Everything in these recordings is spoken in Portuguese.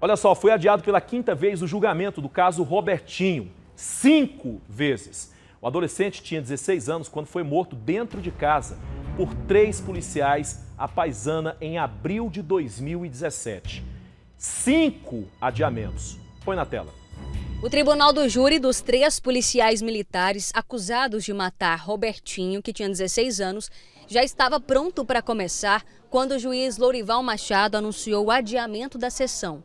Olha só, foi adiado pela quinta vez o julgamento do caso Robertinho. Cinco vezes. O adolescente tinha 16 anos quando foi morto dentro de casa por três policiais a paisana em abril de 2017. Cinco adiamentos. Põe na tela. O tribunal do júri dos três policiais militares acusados de matar Robertinho, que tinha 16 anos, já estava pronto para começar quando o juiz Lourival Machado anunciou o adiamento da sessão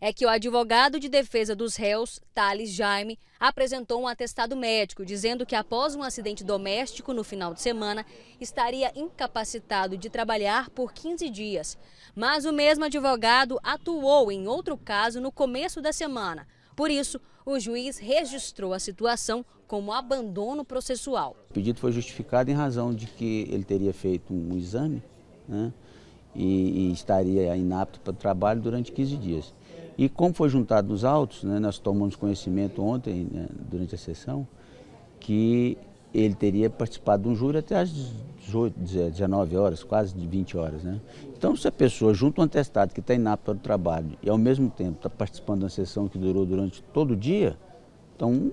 é que o advogado de defesa dos réus, Thales Jaime, apresentou um atestado médico dizendo que após um acidente doméstico no final de semana, estaria incapacitado de trabalhar por 15 dias. Mas o mesmo advogado atuou em outro caso no começo da semana. Por isso, o juiz registrou a situação como abandono processual. O pedido foi justificado em razão de que ele teria feito um exame né, e, e estaria inapto para o trabalho durante 15 dias. E como foi juntado nos autos, né, nós tomamos conhecimento ontem, né, durante a sessão, que ele teria participado de um júri até às 18, 19 horas, quase 20 horas. Né? Então, se a pessoa junta um atestado que está inapto o trabalho e, ao mesmo tempo, está participando de uma sessão que durou durante todo o dia, então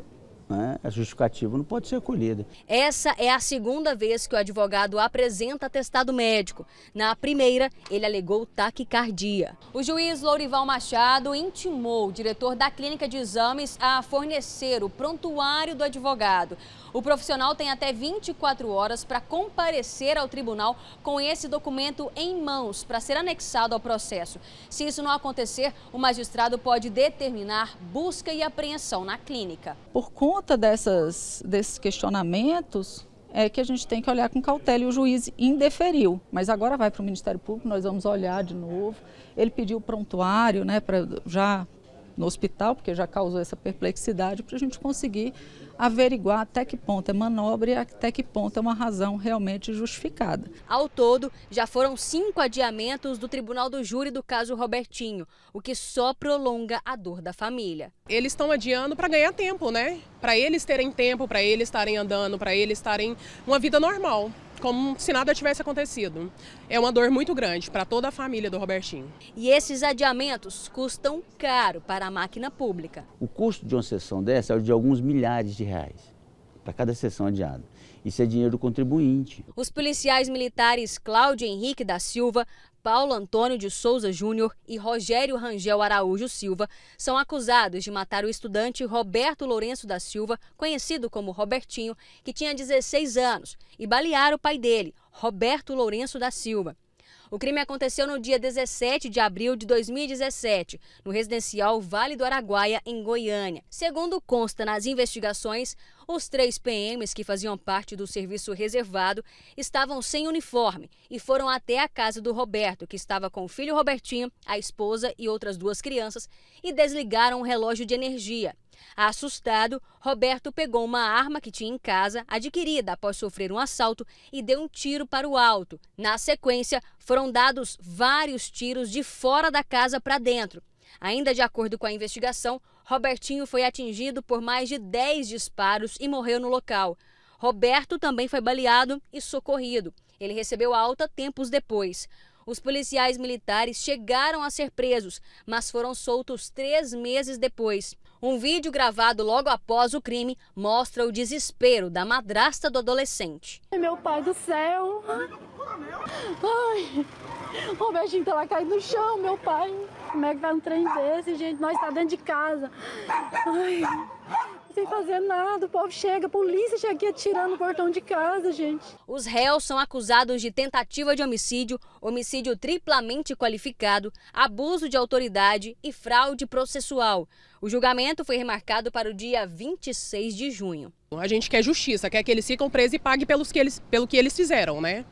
né, a é justificativa não pode ser acolhida. Essa é a segunda vez que o advogado apresenta atestado médico. Na primeira, ele alegou taquicardia. O juiz Lourival Machado intimou o diretor da clínica de exames a fornecer o prontuário do advogado. O profissional tem até 24 horas para comparecer ao tribunal com esse documento em mãos para ser anexado ao processo. Se isso não acontecer, o magistrado pode determinar busca e apreensão na clínica. Por conta conta dessas, desses questionamentos, é que a gente tem que olhar com cautela e o juiz indeferiu, mas agora vai para o Ministério Público, nós vamos olhar de novo. Ele pediu prontuário, né, para já no hospital, porque já causou essa perplexidade, para a gente conseguir averiguar até que ponto é manobra e até que ponto é uma razão realmente justificada. Ao todo, já foram cinco adiamentos do Tribunal do Júri do caso Robertinho, o que só prolonga a dor da família. Eles estão adiando para ganhar tempo, né? Para eles terem tempo, para eles estarem andando, para eles estarem uma vida normal como se nada tivesse acontecido. É uma dor muito grande para toda a família do Robertinho. E esses adiamentos custam caro para a máquina pública. O custo de uma sessão dessa é de alguns milhares de reais para cada sessão adiada. Isso é dinheiro do contribuinte. Os policiais militares Cláudio Henrique da Silva, Paulo Antônio de Souza Júnior e Rogério Rangel Araújo Silva são acusados de matar o estudante Roberto Lourenço da Silva, conhecido como Robertinho, que tinha 16 anos, e balear o pai dele, Roberto Lourenço da Silva. O crime aconteceu no dia 17 de abril de 2017, no residencial Vale do Araguaia, em Goiânia. Segundo consta nas investigações, os três PMs que faziam parte do serviço reservado estavam sem uniforme e foram até a casa do Roberto, que estava com o filho Robertinho, a esposa e outras duas crianças, e desligaram o relógio de energia. Assustado, Roberto pegou uma arma que tinha em casa, adquirida após sofrer um assalto, e deu um tiro para o alto. Na sequência, foram dados vários tiros de fora da casa para dentro. Ainda de acordo com a investigação, Robertinho foi atingido por mais de 10 disparos e morreu no local. Roberto também foi baleado e socorrido. Ele recebeu alta tempos depois. Os policiais militares chegaram a ser presos, mas foram soltos três meses depois. Um vídeo gravado logo após o crime mostra o desespero da madrasta do adolescente. Meu pai do céu! Ai, o beijinho tá lá caindo no chão, meu pai. Como é que vai um trem desse, gente? Nós tá dentro de casa. Ai sem fazer nada. O povo chega, a polícia chega aqui atirando o portão de casa, gente. Os réus são acusados de tentativa de homicídio, homicídio triplamente qualificado, abuso de autoridade e fraude processual. O julgamento foi remarcado para o dia 26 de junho. A gente quer justiça, quer que eles ficam presos e paguem pelos que eles, pelo que eles fizeram, né?